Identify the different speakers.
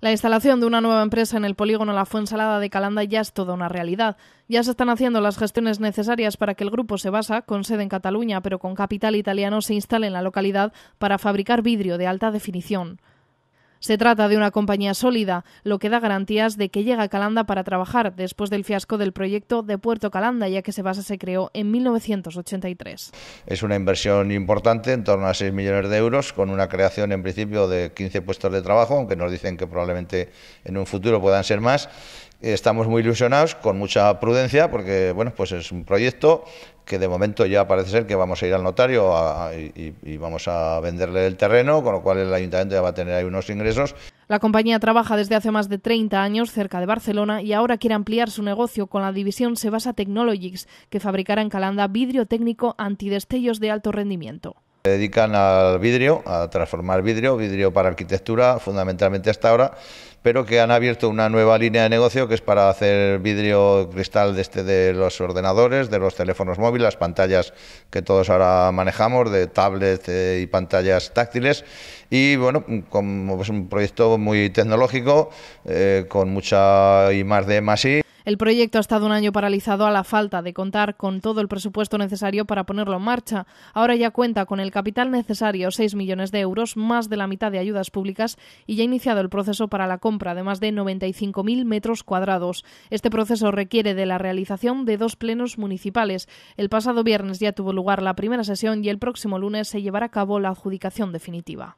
Speaker 1: La instalación de una nueva empresa en el polígono La Fuensalada de Calanda ya es toda una realidad. Ya se están haciendo las gestiones necesarias para que el grupo se basa, con sede en Cataluña pero con capital italiano, se instale en la localidad para fabricar vidrio de alta definición. Se trata de una compañía sólida, lo que da garantías de que llega a Calanda para trabajar después del fiasco del proyecto de Puerto Calanda, ya que basa se creó en 1983.
Speaker 2: Es una inversión importante, en torno a 6 millones de euros, con una creación en principio de 15 puestos de trabajo, aunque nos dicen que probablemente en un futuro puedan ser más Estamos muy ilusionados, con mucha prudencia, porque bueno, pues es un proyecto que de momento ya parece ser que vamos a ir al notario y, y, vamos a venderle el terreno, con lo cual el ayuntamiento ya va a tener ahí unos ingresos.
Speaker 1: La compañía trabaja desde hace más de 30 años cerca de Barcelona y ahora quiere ampliar su negocio con la división Sebasa Technologies, que fabricará en Calanda vidrio técnico antidestellos de alto rendimiento
Speaker 2: dedican al vidrio, a transformar vidrio, vidrio para arquitectura fundamentalmente hasta ahora, pero que han abierto una nueva línea de negocio que es para hacer vidrio cristal de, este, de los ordenadores, de los teléfonos móviles, las pantallas que todos ahora manejamos, de tablets eh, y pantallas táctiles. Y bueno, como es un proyecto muy tecnológico, eh, con mucha y más de más
Speaker 1: el proyecto ha estado un año paralizado a la falta de contar con todo el presupuesto necesario para ponerlo en marcha. Ahora ya cuenta con el capital necesario, 6 millones de euros, más de la mitad de ayudas públicas y ya ha iniciado el proceso para la compra de más de 95.000 metros cuadrados. Este proceso requiere de la realización de dos plenos municipales. El pasado viernes ya tuvo lugar la primera sesión y el próximo lunes se llevará a cabo la adjudicación definitiva.